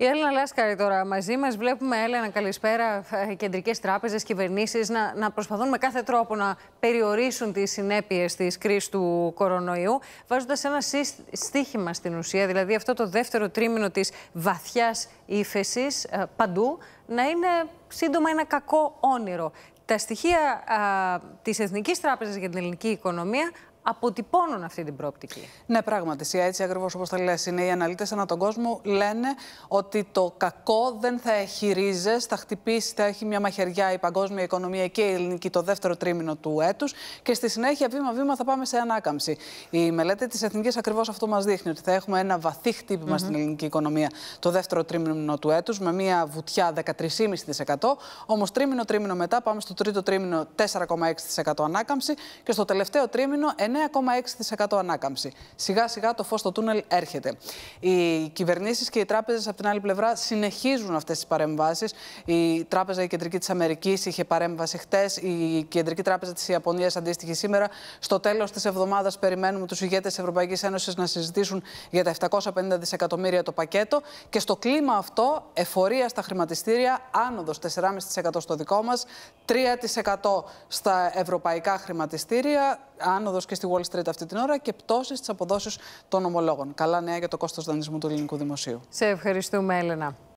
Η Έλληνα Λάσκαρη τώρα μαζί μας. Βλέπουμε, Έλενα, καλησπέρα, ε, κεντρικές τράπεζες, κυβερνήσεις να, να προσπαθούν με κάθε τρόπο να περιορίσουν τις συνέπειες της κρίσης του κορονοϊού, βάζοντας ένα στίχημα στην ουσία, δηλαδή αυτό το δεύτερο τρίμηνο της βαθιάς ύφεσης ε, παντού, να είναι σύντομα ένα κακό όνειρο. Τα στοιχεία της Εθνικής Τράπεζας για την ελληνική οικονομία αποτυπώνουν αυτή την πρόπτικη. Ναι, πράγματι. Έτσι ακριβώς όπως τα λες, είναι οι αναλύτες ανά τον κόσμο λένε ότι το κακό δεν θα έχει ρίζε, θα χτυπήσει, θα έχει μια μαχαιριά η παγκόσμια οικονομία και η ελληνική το δεύτερο τρίμηνο του έτους και στη συνέχεια βήμα-βήμα θα πάμε σε ανάκαμψη. Η μελέτη της Εθνικής ακριβώς αυτό μας δείχνει, ότι θα έχουμε ένα βαθύ χτύπημα mm -hmm. στην ελληνική οικονομία το δεύτερο τρίμηνο του έτους με μια βουτιά 13,5%. Όμως τρίμηνο-τρίμηνο μετά πάμε στο τρίτο τρίμηνο 4,6% ανάκαμψη και στο τελευταίο τρίμηνο 9,6% ανάκαμψη. Σιγά σιγά το φως στο τούνελ έρχεται. Οι κυβερνήσεις και οι τράπεζες, από την άλλη πλευρά, συνεχίζουν αυτές τις παρεμβάσεις. Η Τράπεζα η Κεντρική της Αμερικής είχε παρέμβαση χτες, η Κεντρική Τράπεζα της Ιαπωνίας αντίστοιχη σήμερα. Στο τέλος της εβδομάδας περιμένουμε τους ηγέτες της Ευρωπαϊκής Ένωσης να συζητήσουν για τα 750 δισεκατομμύρια το πακέτο. Και στο κλίμα αυτό, εφορία στα χρηματιστήρια, άνοδος 4,5% στο δικό μας, 3% στα ευρωπαϊκά χρηματιστήρια, άνοδος και στη Wall Street αυτή την ώρα και πτώσεις της αποδόσει των ομολόγων. Καλά νέα για το κόστος δανεισμού του ελληνικού δημοσίου. Σε ευχαριστούμε, Έλενα.